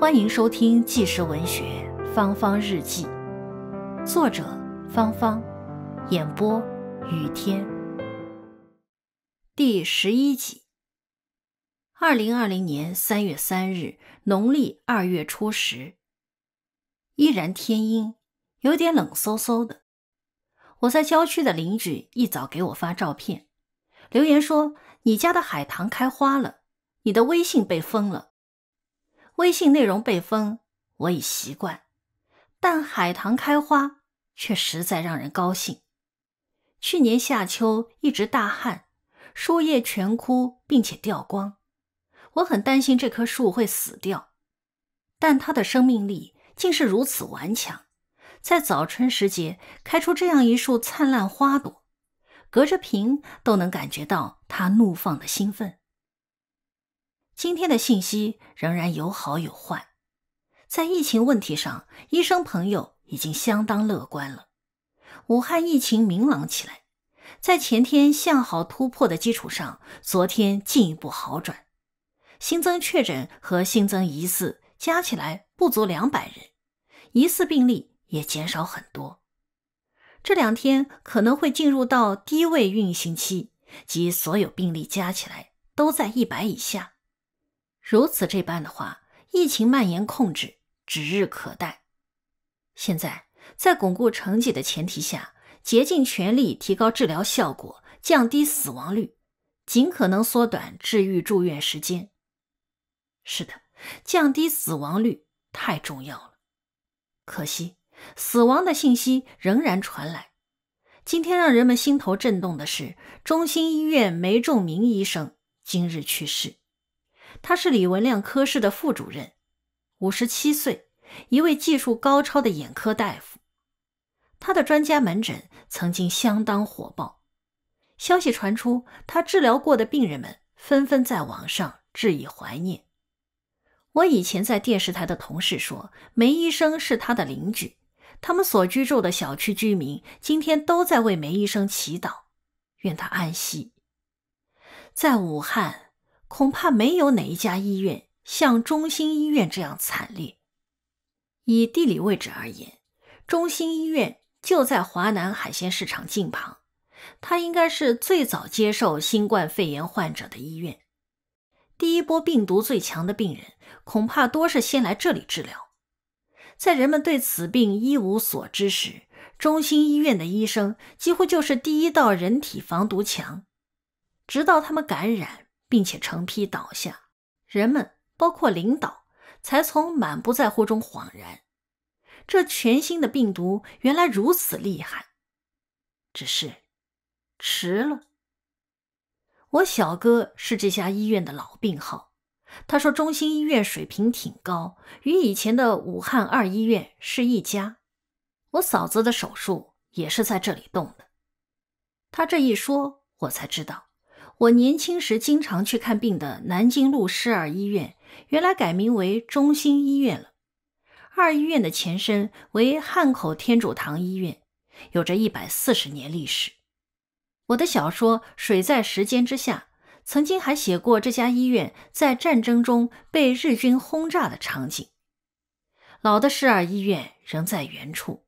欢迎收听《纪实文学·芳芳日记》，作者芳芳，演播雨天。第十一集。二零二零年三月三日，农历二月初十，依然天阴，有点冷飕飕的。我在郊区的邻居一早给我发照片，留言说：“你家的海棠开花了，你的微信被封了。”微信内容被封，我已习惯；但海棠开花却实在让人高兴。去年夏秋一直大旱，树叶全枯并且掉光，我很担心这棵树会死掉。但它的生命力竟是如此顽强，在早春时节开出这样一束灿烂花朵，隔着屏都能感觉到它怒放的兴奋。今天的信息仍然有好有坏，在疫情问题上，医生朋友已经相当乐观了。武汉疫情明朗起来，在前天向好突破的基础上，昨天进一步好转，新增确诊和新增疑似加起来不足两百人，疑似病例也减少很多。这两天可能会进入到低位运行期，即所有病例加起来都在一百以下。如此这般的话，疫情蔓延控制指日可待。现在，在巩固成绩的前提下，竭尽全力提高治疗效果，降低死亡率，尽可能缩短治愈住院时间。是的，降低死亡率太重要了。可惜，死亡的信息仍然传来。今天让人们心头震动的是，中心医院梅仲明医生今日去世。他是李文亮科室的副主任，五十七岁，一位技术高超的眼科大夫。他的专家门诊曾经相当火爆。消息传出，他治疗过的病人们纷纷在网上致以怀念。我以前在电视台的同事说，梅医生是他的邻居，他们所居住的小区居民今天都在为梅医生祈祷，愿他安息。在武汉。恐怕没有哪一家医院像中心医院这样惨烈。以地理位置而言，中心医院就在华南海鲜市场近旁，它应该是最早接受新冠肺炎患者的医院。第一波病毒最强的病人，恐怕多是先来这里治疗。在人们对此病一无所知时，中心医院的医生几乎就是第一道人体防毒墙，直到他们感染。并且成批倒下，人们，包括领导，才从满不在乎中恍然，这全新的病毒原来如此厉害。只是迟了。我小哥是这家医院的老病号，他说中心医院水平挺高，与以前的武汉二医院是一家。我嫂子的手术也是在这里动的。他这一说，我才知道。我年轻时经常去看病的南京路十二医院，原来改名为中心医院了。二医院的前身为汉口天主堂医院，有着一百四十年历史。我的小说《水在时间之下》曾经还写过这家医院在战争中被日军轰炸的场景。老的十二医院仍在原处，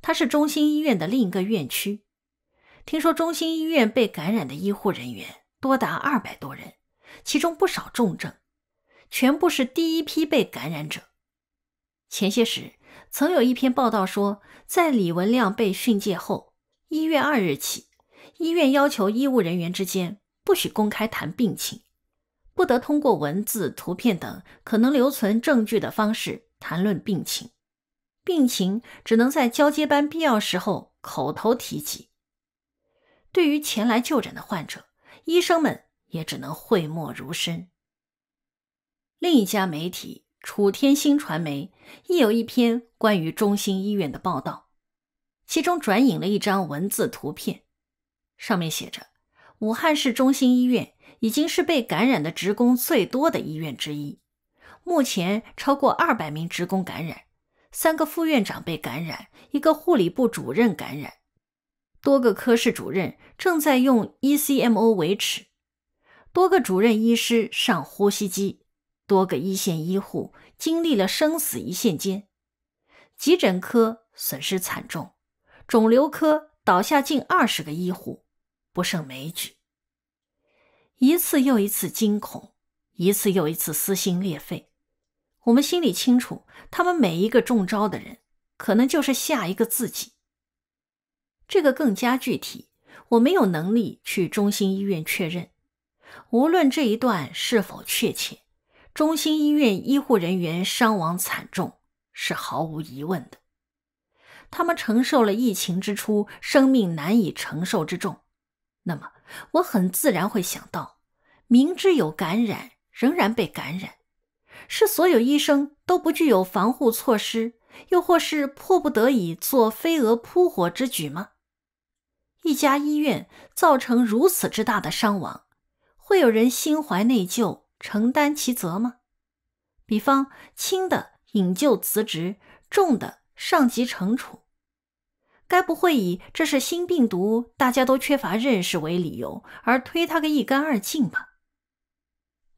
它是中心医院的另一个院区。听说中心医院被感染的医护人员。多达二百多人，其中不少重症，全部是第一批被感染者。前些时曾有一篇报道说，在李文亮被训诫后，一月二日起，医院要求医务人员之间不许公开谈病情，不得通过文字、图片等可能留存证据的方式谈论病情，病情只能在交接班必要时候口头提及。对于前来就诊的患者。医生们也只能讳莫如深。另一家媒体楚天星传媒亦有一篇关于中心医院的报道，其中转引了一张文字图片，上面写着：“武汉市中心医院已经是被感染的职工最多的医院之一，目前超过二百名职工感染，三个副院长被感染，一个护理部主任感染。”多个科室主任正在用 ECMO 维持，多个主任医师上呼吸机，多个一线医护经历了生死一线间，急诊科损失惨重，肿瘤科倒下近二十个医护，不胜枚举。一次又一次惊恐，一次又一次撕心裂肺。我们心里清楚，他们每一个中招的人，可能就是下一个自己。这个更加具体，我没有能力去中心医院确认。无论这一段是否确切，中心医院医护人员伤亡惨重是毫无疑问的。他们承受了疫情之初生命难以承受之重。那么，我很自然会想到，明知有感染，仍然被感染，是所有医生都不具有防护措施，又或是迫不得已做飞蛾扑火之举吗？一家医院造成如此之大的伤亡，会有人心怀内疚、承担其责吗？比方轻的引咎辞职，重的上级惩处。该不会以这是新病毒、大家都缺乏认识为理由而推他个一干二净吧？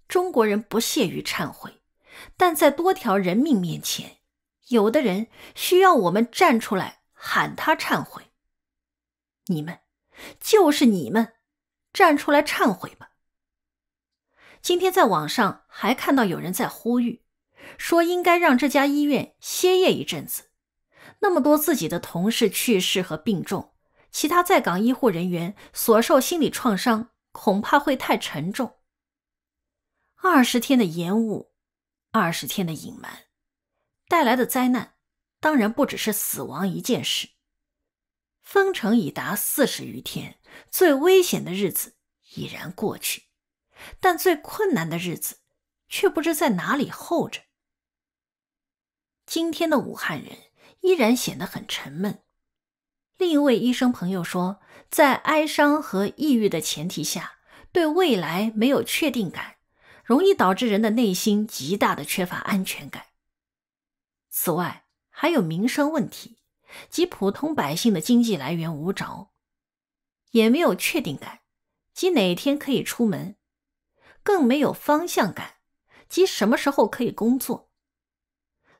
中国人不屑于忏悔，但在多条人命面前，有的人需要我们站出来喊他忏悔。你们就是你们，站出来忏悔吧！今天在网上还看到有人在呼吁，说应该让这家医院歇业一阵子。那么多自己的同事去世和病重，其他在岗医护人员所受心理创伤恐怕会太沉重。二十天的延误，二十天的隐瞒，带来的灾难当然不只是死亡一件事。封城已达四十余天，最危险的日子已然过去，但最困难的日子却不知在哪里候着。今天的武汉人依然显得很沉闷。另一位医生朋友说，在哀伤和抑郁的前提下，对未来没有确定感，容易导致人的内心极大的缺乏安全感。此外，还有民生问题。及普通百姓的经济来源无着，也没有确定感，即哪天可以出门，更没有方向感，即什么时候可以工作。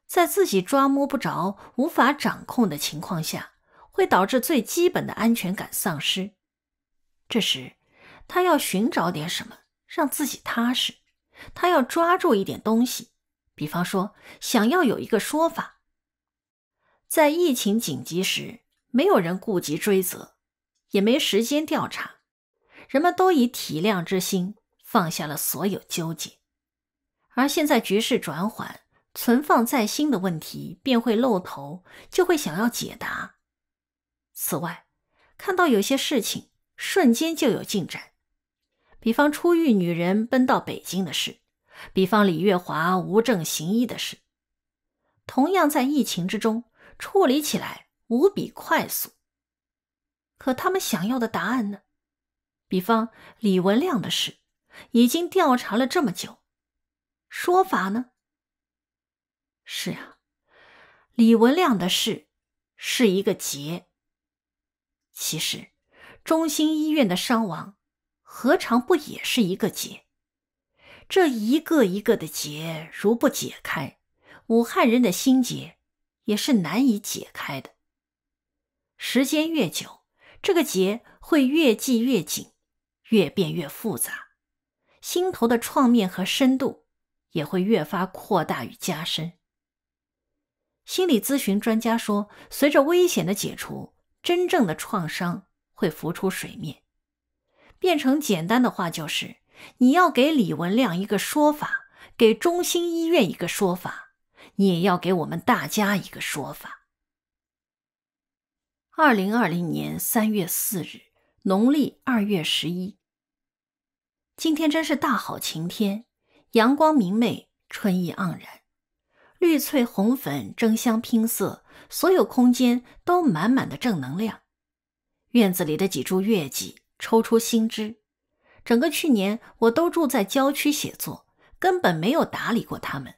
在自己抓摸不着、无法掌控的情况下，会导致最基本的安全感丧失。这时，他要寻找点什么让自己踏实，他要抓住一点东西，比方说，想要有一个说法。在疫情紧急时，没有人顾及追责，也没时间调查，人们都以体谅之心放下了所有纠结。而现在局势转缓，存放在心的问题便会露头，就会想要解答。此外，看到有些事情瞬间就有进展，比方出狱女人奔到北京的事，比方李月华无证行医的事，同样在疫情之中。处理起来无比快速，可他们想要的答案呢？比方李文亮的事，已经调查了这么久，说法呢？是啊，李文亮的事是一个结。其实，中心医院的伤亡何尝不也是一个结？这一个一个的结，如不解开，武汉人的心结。也是难以解开的。时间越久，这个结会越系越紧，越变越复杂，心头的创面和深度也会越发扩大与加深。心理咨询专家说，随着危险的解除，真正的创伤会浮出水面。变成简单的话就是：你要给李文亮一个说法，给中心医院一个说法。你也要给我们大家一个说法。二零二零年三月四日，农历二月十一。今天真是大好晴天，阳光明媚，春意盎然，绿翠红粉争相拼色，所有空间都满满的正能量。院子里的几株月季抽出新枝。整个去年我都住在郊区写作，根本没有打理过它们。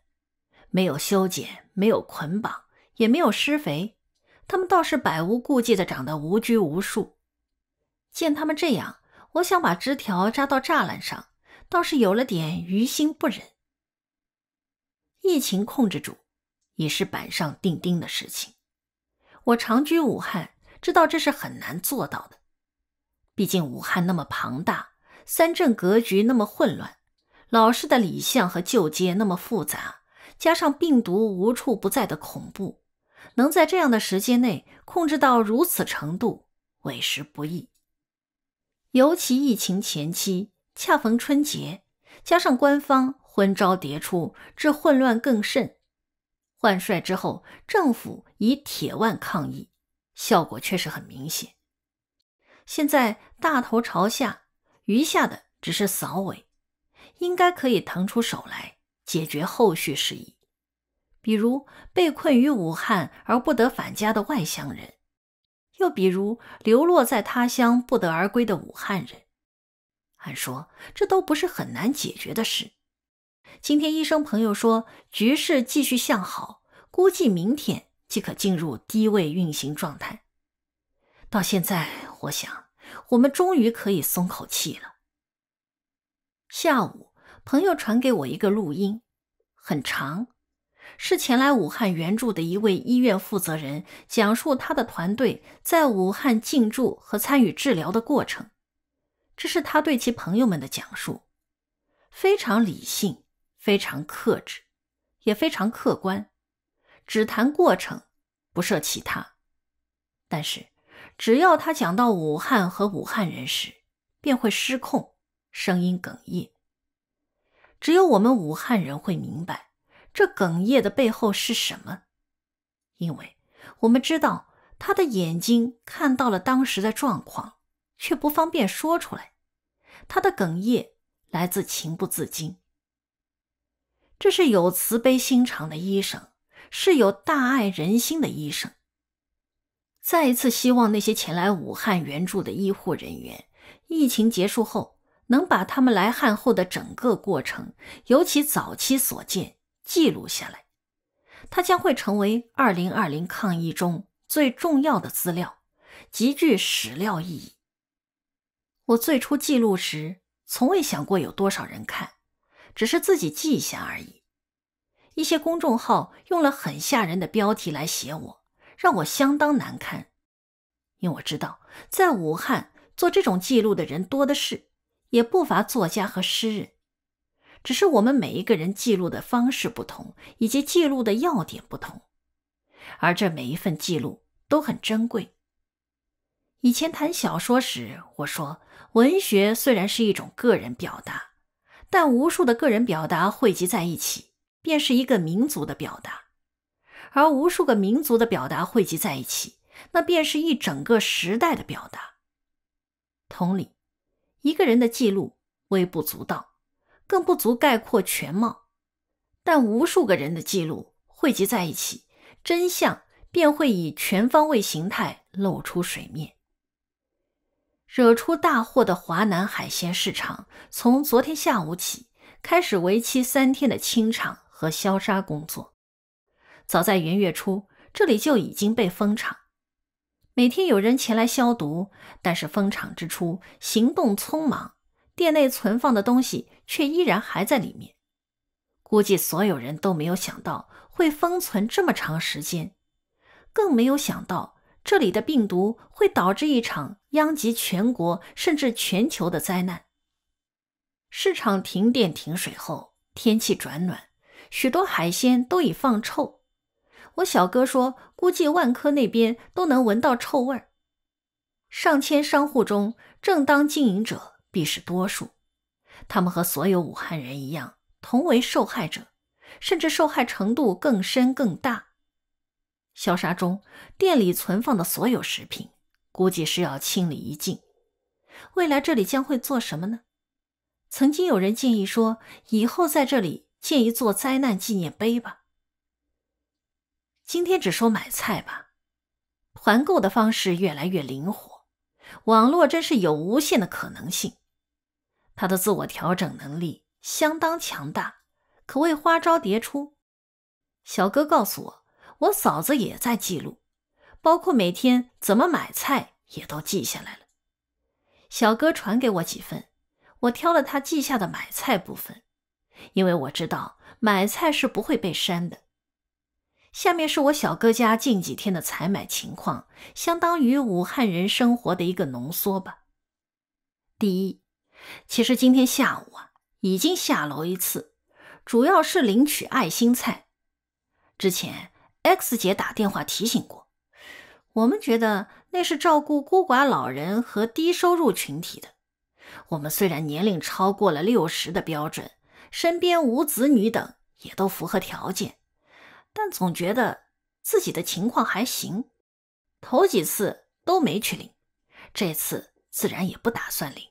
没有修剪，没有捆绑，也没有施肥，他们倒是百无顾忌地长得无拘无束。见他们这样，我想把枝条扎到栅栏上，倒是有了点于心不忍。疫情控制住，已是板上钉钉的事情。我长居武汉，知道这是很难做到的。毕竟武汉那么庞大，三镇格局那么混乱，老式的里巷和旧街那么复杂。加上病毒无处不在的恐怖，能在这样的时间内控制到如此程度，委实不易。尤其疫情前期恰逢春节，加上官方昏招迭出，致混乱更甚。换帅之后，政府以铁腕抗疫，效果确实很明显。现在大头朝下，余下的只是扫尾，应该可以腾出手来。解决后续事宜，比如被困于武汉而不得返家的外乡人，又比如流落在他乡不得而归的武汉人。按说这都不是很难解决的事。今天医生朋友说，局势继续向好，估计明天即可进入低位运行状态。到现在，我想我们终于可以松口气了。下午。朋友传给我一个录音，很长，是前来武汉援助的一位医院负责人讲述他的团队在武汉进驻和参与治疗的过程。这是他对其朋友们的讲述，非常理性，非常克制，也非常客观，只谈过程，不涉其他。但是，只要他讲到武汉和武汉人时，便会失控，声音哽咽。只有我们武汉人会明白，这哽咽的背后是什么，因为我们知道他的眼睛看到了当时的状况，却不方便说出来。他的哽咽来自情不自禁。这是有慈悲心肠的医生，是有大爱人心的医生。再一次希望那些前来武汉援助的医护人员，疫情结束后。能把他们来汉后的整个过程，尤其早期所见记录下来，它将会成为二零二零抗疫中最重要的资料，极具史料意义。我最初记录时，从未想过有多少人看，只是自己记一下而已。一些公众号用了很吓人的标题来写我，让我相当难堪，因为我知道在武汉做这种记录的人多的是。也不乏作家和诗人，只是我们每一个人记录的方式不同，以及记录的要点不同，而这每一份记录都很珍贵。以前谈小说时，我说文学虽然是一种个人表达，但无数的个人表达汇集在一起，便是一个民族的表达；而无数个民族的表达汇集在一起，那便是一整个时代的表达。同理。一个人的记录微不足道，更不足概括全貌。但无数个人的记录汇集在一起，真相便会以全方位形态露出水面。惹出大祸的华南海鲜市场，从昨天下午起开始为期三天的清场和消杀工作。早在元月初，这里就已经被封场。每天有人前来消毒，但是封场之初行动匆忙，店内存放的东西却依然还在里面。估计所有人都没有想到会封存这么长时间，更没有想到这里的病毒会导致一场殃及全国甚至全球的灾难。市场停电停水后，天气转暖，许多海鲜都已放臭。我小哥说，估计万科那边都能闻到臭味儿。上千商户中，正当经营者必是多数，他们和所有武汉人一样，同为受害者，甚至受害程度更深更大。消杀中，店里存放的所有食品，估计是要清理一净。未来这里将会做什么呢？曾经有人建议说，以后在这里建一座灾难纪念碑吧。今天只说买菜吧，团购的方式越来越灵活，网络真是有无限的可能性。他的自我调整能力相当强大，可谓花招迭出。小哥告诉我，我嫂子也在记录，包括每天怎么买菜也都记下来了。小哥传给我几份，我挑了他记下的买菜部分，因为我知道买菜是不会被删的。下面是我小哥家近几天的采买情况，相当于武汉人生活的一个浓缩吧。第一，其实今天下午啊，已经下楼一次，主要是领取爱心菜。之前 X 姐打电话提醒过，我们觉得那是照顾孤寡老人和低收入群体的。我们虽然年龄超过了六十的标准，身边无子女等，也都符合条件。但总觉得自己的情况还行，头几次都没去领，这次自然也不打算领。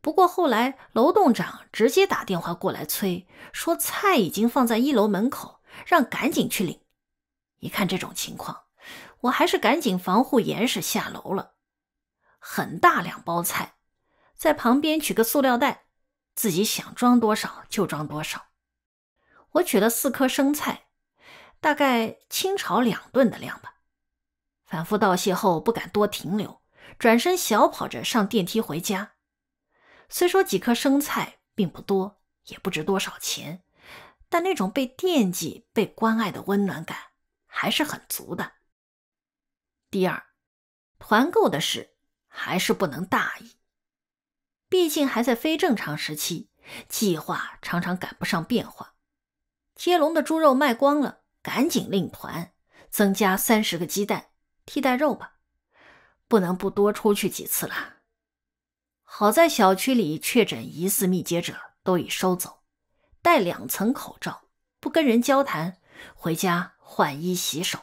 不过后来楼栋长直接打电话过来催，说菜已经放在一楼门口，让赶紧去领。一看这种情况，我还是赶紧防护严实下楼了。很大两包菜，在旁边取个塑料袋，自己想装多少就装多少。我取了四颗生菜。大概清炒两顿的量吧。反复道谢后，不敢多停留，转身小跑着上电梯回家。虽说几颗生菜并不多，也不值多少钱，但那种被惦记、被关爱的温暖感还是很足的。第二，团购的事还是不能大意，毕竟还在非正常时期，计划常常赶不上变化。接龙的猪肉卖光了。赶紧另团增加三十个鸡蛋替代肉吧，不能不多出去几次了。好在小区里确诊疑似密接者都已收走，戴两层口罩，不跟人交谈，回家换衣洗手。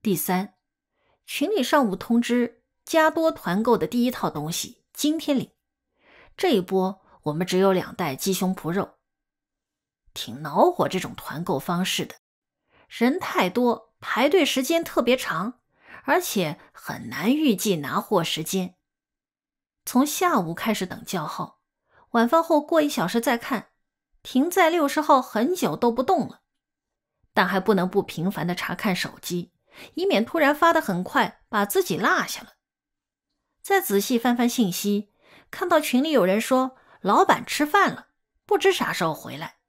第三，群里上午通知加多团购的第一套东西今天领，这一波我们只有两袋鸡胸脯肉。挺恼火这种团购方式的，人太多，排队时间特别长，而且很难预计拿货时间。从下午开始等叫号，晚饭后过一小时再看，停在六十号很久都不动了，但还不能不频繁的查看手机，以免突然发的很快，把自己落下了。再仔细翻翻信息，看到群里有人说老板吃饭了，不知啥时候回来。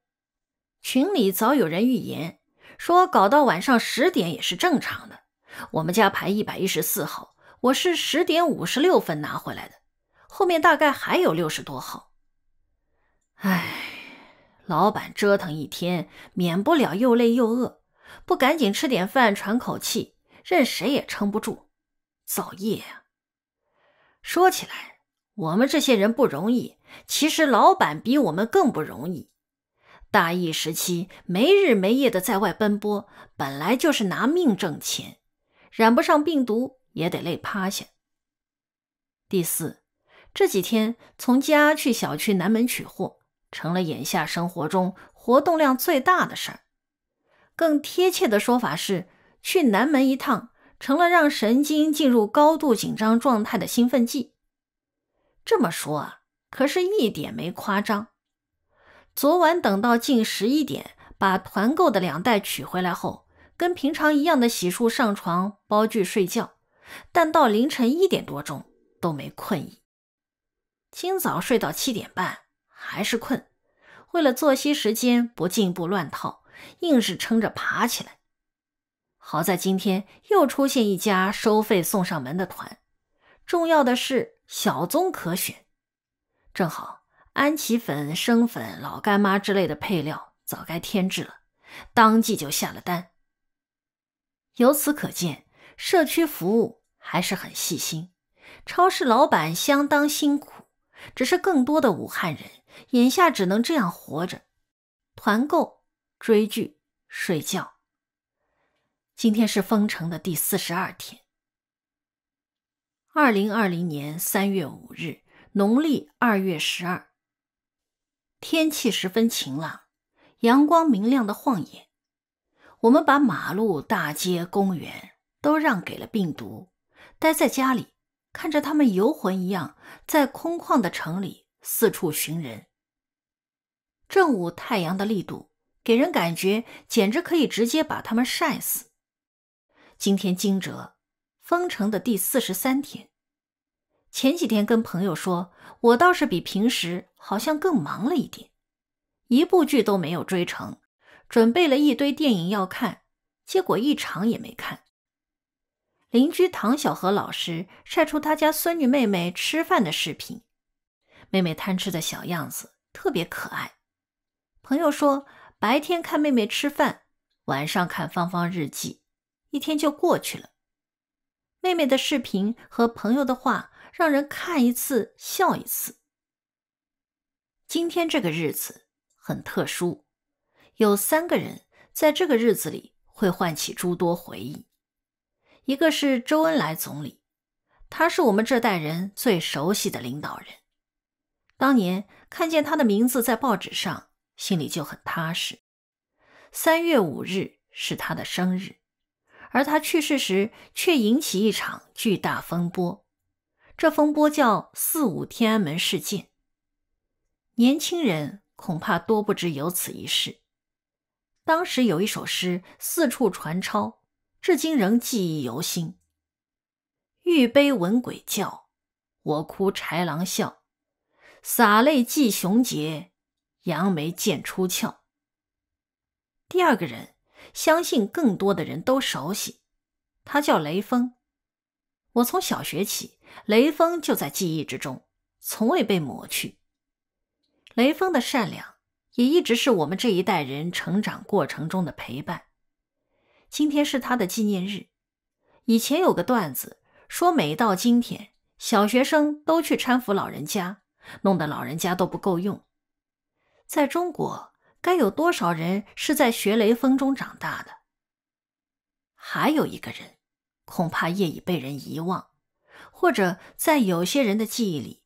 群里早有人预言说，搞到晚上十点也是正常的。我们家排一百一十四号，我是十点五十六分拿回来的，后面大概还有六十多号。哎，老板折腾一天，免不了又累又饿，不赶紧吃点饭喘口气，任谁也撑不住。造业呀！说起来，我们这些人不容易，其实老板比我们更不容易。大疫时期，没日没夜的在外奔波，本来就是拿命挣钱，染不上病毒也得累趴下。第四，这几天从家去小区南门取货，成了眼下生活中活动量最大的事儿。更贴切的说法是，去南门一趟，成了让神经进入高度紧张状态的兴奋剂。这么说啊，可是一点没夸张。昨晚等到近十一点，把团购的两袋取回来后，跟平常一样的洗漱、上床、包具睡觉。但到凌晨一点多钟都没困意，今早睡到七点半还是困。为了作息时间不进一步乱套，硬是撑着爬起来。好在今天又出现一家收费送上门的团，重要的是小宗可选，正好。安琪粉、生粉、老干妈之类的配料早该添置了，当即就下了单。由此可见，社区服务还是很细心。超市老板相当辛苦，只是更多的武汉人眼下只能这样活着：团购、追剧、睡觉。今天是封城的第四十二天，二零二零年三月五日，农历二月十二。天气十分晴朗，阳光明亮的晃眼。我们把马路、大街、公园都让给了病毒，待在家里，看着他们游魂一样在空旷的城里四处寻人。正午太阳的力度，给人感觉简直可以直接把他们晒死。今天惊蛰，封城的第四十三天。前几天跟朋友说，我倒是比平时好像更忙了一点，一部剧都没有追成，准备了一堆电影要看，结果一场也没看。邻居唐小荷老师晒出他家孙女妹妹吃饭的视频，妹妹贪吃的小样子特别可爱。朋友说，白天看妹妹吃饭，晚上看《芳芳日记》，一天就过去了。妹妹的视频和朋友的话。让人看一次笑一次。今天这个日子很特殊，有三个人在这个日子里会唤起诸多回忆。一个是周恩来总理，他是我们这代人最熟悉的领导人。当年看见他的名字在报纸上，心里就很踏实。三月五日是他的生日，而他去世时却引起一场巨大风波。这风波叫“四五天安门事件”，年轻人恐怕多不知有此一事。当时有一首诗四处传抄，至今仍记忆犹新：“欲悲闻鬼叫，我哭豺狼笑。洒泪祭雄杰，扬眉剑出鞘。”第二个人，相信更多的人都熟悉，他叫雷锋。我从小学起，雷锋就在记忆之中，从未被抹去。雷锋的善良也一直是我们这一代人成长过程中的陪伴。今天是他的纪念日。以前有个段子说，每到今天，小学生都去搀扶老人家，弄得老人家都不够用。在中国，该有多少人是在学雷锋中长大的？还有一个人。恐怕业已被人遗忘，或者在有些人的记忆里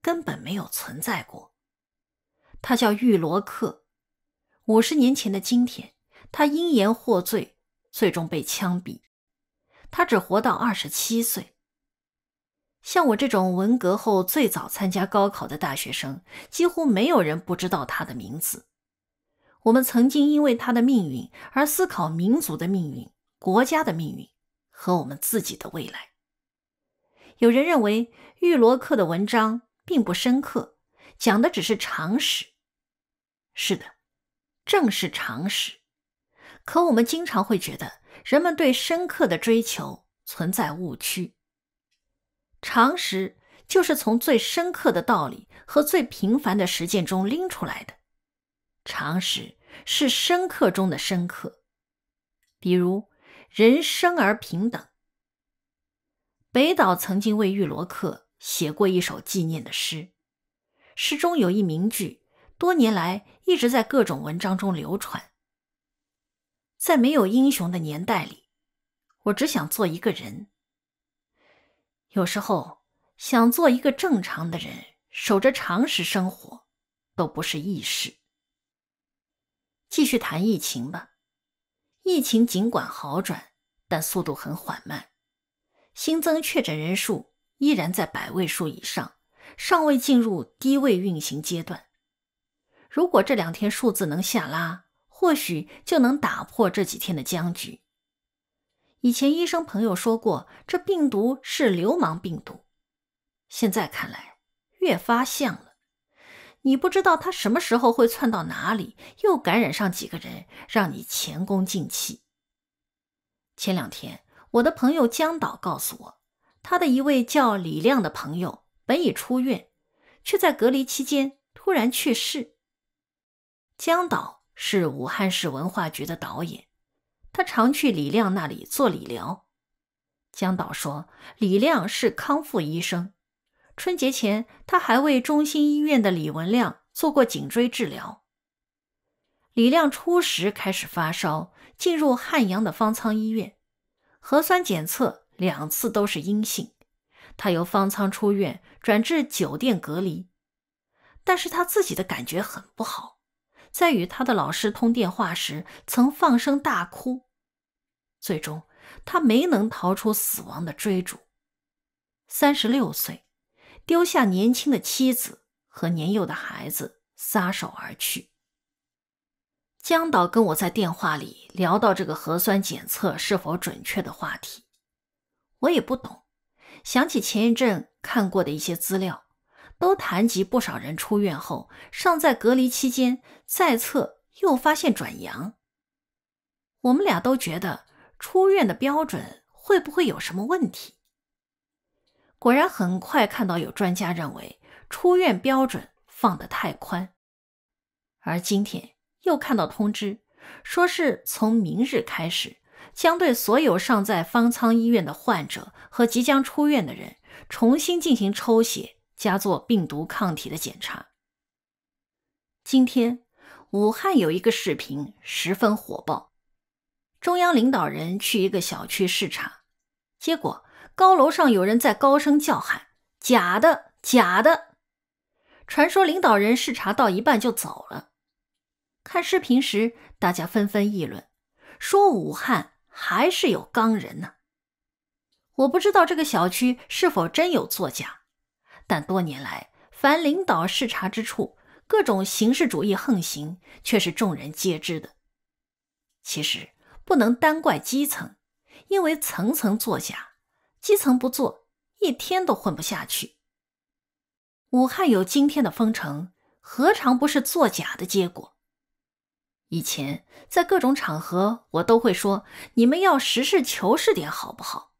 根本没有存在过。他叫玉罗克。五十年前的今天，他因言获罪，最终被枪毙。他只活到二十七岁。像我这种文革后最早参加高考的大学生，几乎没有人不知道他的名字。我们曾经因为他的命运而思考民族的命运、国家的命运。和我们自己的未来。有人认为玉罗克的文章并不深刻，讲的只是常识。是的，正是常识。可我们经常会觉得人们对深刻的追求存在误区。常识就是从最深刻的道理和最平凡的实践中拎出来的。常识是深刻中的深刻，比如。人生而平等。北岛曾经为玉罗克写过一首纪念的诗，诗中有一名句，多年来一直在各种文章中流传。在没有英雄的年代里，我只想做一个人。有时候想做一个正常的人，守着常识生活，都不是易事。继续谈疫情吧。疫情尽管好转，但速度很缓慢，新增确诊人数依然在百位数以上，尚未进入低位运行阶段。如果这两天数字能下拉，或许就能打破这几天的僵局。以前医生朋友说过，这病毒是流氓病毒，现在看来越发像了。你不知道他什么时候会窜到哪里，又感染上几个人，让你前功尽弃。前两天，我的朋友江导告诉我，他的一位叫李亮的朋友本已出院，却在隔离期间突然去世。江导是武汉市文化局的导演，他常去李亮那里做理疗。江导说，李亮是康复医生。春节前，他还为中心医院的李文亮做过颈椎治疗。李亮初时开始发烧，进入汉阳的方舱医院，核酸检测两次都是阴性。他由方舱出院，转至酒店隔离，但是他自己的感觉很不好。在与他的老师通电话时，曾放声大哭。最终，他没能逃出死亡的追逐。三十六岁。丢下年轻的妻子和年幼的孩子，撒手而去。江导跟我在电话里聊到这个核酸检测是否准确的话题，我也不懂。想起前一阵看过的一些资料，都谈及不少人出院后尚在隔离期间再测又发现转阳。我们俩都觉得出院的标准会不会有什么问题？果然很快看到有专家认为出院标准放得太宽，而今天又看到通知，说是从明日开始，将对所有尚在方舱医院的患者和即将出院的人重新进行抽血加做病毒抗体的检查。今天武汉有一个视频十分火爆，中央领导人去一个小区视察，结果。高楼上有人在高声叫喊：“假的，假的！”传说领导人视察到一半就走了。看视频时，大家纷纷议论，说武汉还是有钢人呢。我不知道这个小区是否真有作假，但多年来，凡领导视察之处，各种形式主义横行，却是众人皆知的。其实不能单怪基层，因为层层作假。基层不做一天都混不下去。武汉有今天的封城，何尝不是作假的结果？以前在各种场合，我都会说：“你们要实事求是点，好不好？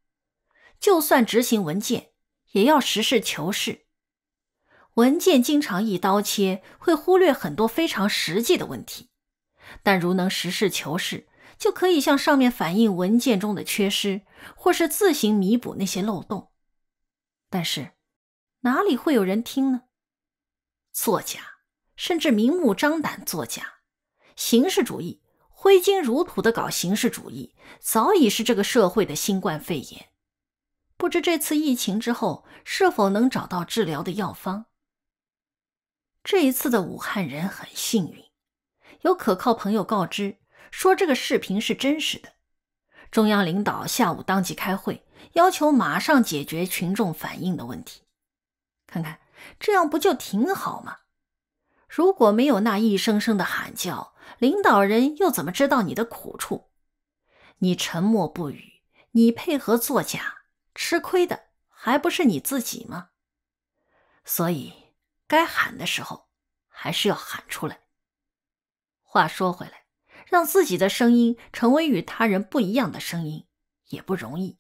就算执行文件，也要实事求是。文件经常一刀切，会忽略很多非常实际的问题。但如能实事求是，就可以向上面反映文件中的缺失。”或是自行弥补那些漏洞，但是哪里会有人听呢？作假，甚至明目张胆作假，形式主义，挥金如土的搞形式主义，早已是这个社会的新冠肺炎。不知这次疫情之后是否能找到治疗的药方？这一次的武汉人很幸运，有可靠朋友告知说这个视频是真实的。中央领导下午当即开会，要求马上解决群众反映的问题。看看，这样不就挺好吗？如果没有那一声声的喊叫，领导人又怎么知道你的苦处？你沉默不语，你配合作假，吃亏的还不是你自己吗？所以，该喊的时候还是要喊出来。话说回来。让自己的声音成为与他人不一样的声音，也不容易。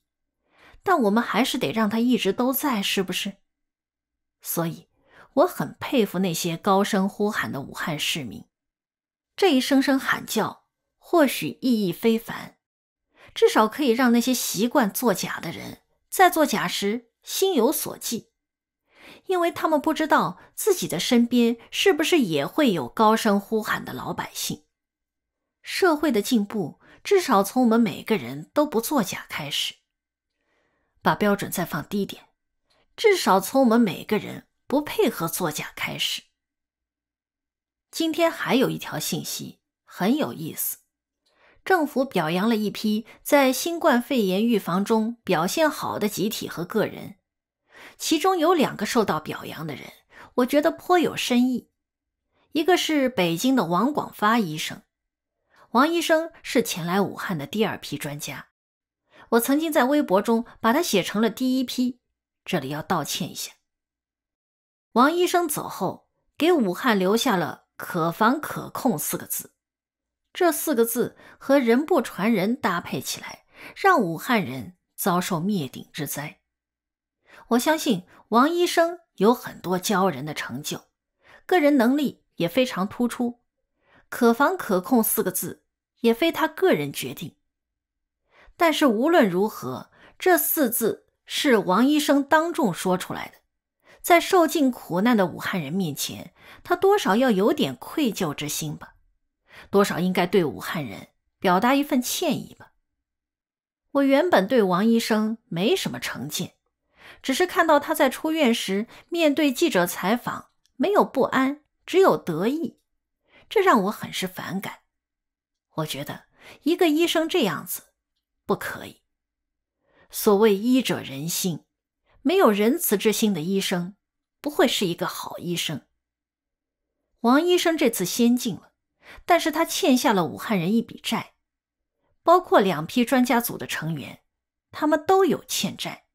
但我们还是得让他一直都在，是不是？所以，我很佩服那些高声呼喊的武汉市民。这一声声喊叫，或许意义非凡，至少可以让那些习惯作假的人在作假时心有所忌，因为他们不知道自己的身边是不是也会有高声呼喊的老百姓。社会的进步至少从我们每个人都不作假开始，把标准再放低点，至少从我们每个人不配合作假开始。今天还有一条信息很有意思，政府表扬了一批在新冠肺炎预防中表现好的集体和个人，其中有两个受到表扬的人，我觉得颇有深意。一个是北京的王广发医生。王医生是前来武汉的第二批专家，我曾经在微博中把他写成了第一批，这里要道歉一下。王医生走后，给武汉留下了“可防可控”四个字，这四个字和“人不传人”搭配起来，让武汉人遭受灭顶之灾。我相信王医生有很多骄人的成就，个人能力也非常突出，“可防可控”四个字。也非他个人决定，但是无论如何，这四字是王医生当众说出来的，在受尽苦难的武汉人面前，他多少要有点愧疚之心吧，多少应该对武汉人表达一份歉意吧。我原本对王医生没什么成见，只是看到他在出院时面对记者采访，没有不安，只有得意，这让我很是反感。我觉得一个医生这样子不可以。所谓医者仁心，没有仁慈之心的医生不会是一个好医生。王医生这次先进了，但是他欠下了武汉人一笔债，包括两批专家组的成员，他们都有欠债。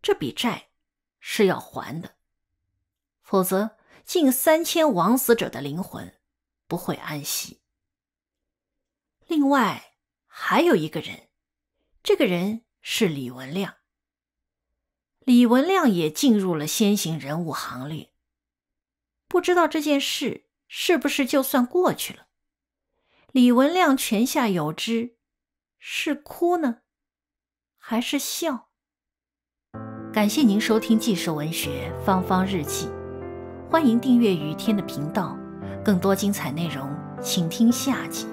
这笔债是要还的，否则近三千枉死者的灵魂不会安息。另外还有一个人，这个人是李文亮。李文亮也进入了先行人物行列。不知道这件事是不是就算过去了？李文亮泉下有知，是哭呢，还是笑？感谢您收听《纪实文学·芳芳日记》，欢迎订阅雨天的频道，更多精彩内容，请听下集。